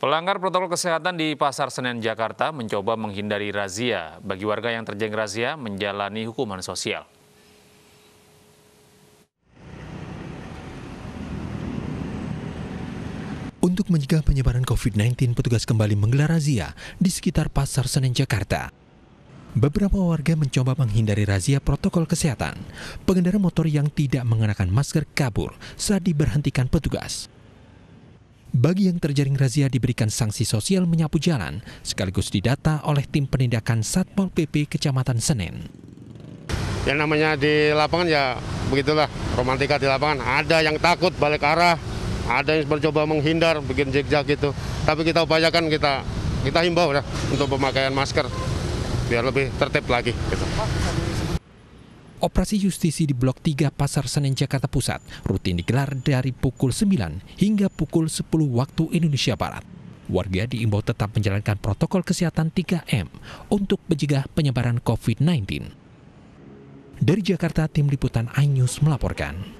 Pelanggar protokol kesehatan di Pasar Senen Jakarta mencoba menghindari razia. Bagi warga yang terjeng razia, menjalani hukuman sosial. Untuk mencegah penyebaran COVID-19, petugas kembali menggelar razia di sekitar Pasar Senen Jakarta. Beberapa warga mencoba menghindari razia protokol kesehatan. Pengendara motor yang tidak mengenakan masker kabur saat diberhentikan petugas. Bagi yang terjaring razia diberikan sanksi sosial menyapu jalan, sekaligus didata oleh tim penindakan Satpol PP Kecamatan Senen. Yang namanya di lapangan ya begitulah, romantika di lapangan. Ada yang takut balik arah, ada yang mencoba menghindar, bikin jejak gitu. Tapi kita upayakan, kita kita himbau ya, untuk pemakaian masker, biar lebih tertib lagi. Gitu. Operasi justisi di Blok 3 Pasar Senen Jakarta Pusat rutin digelar dari pukul 9 hingga pukul 10 waktu Indonesia Barat. Warga diimbau tetap menjalankan protokol kesehatan 3M untuk mencegah penyebaran COVID-19. Dari Jakarta, Tim Liputan iNews melaporkan.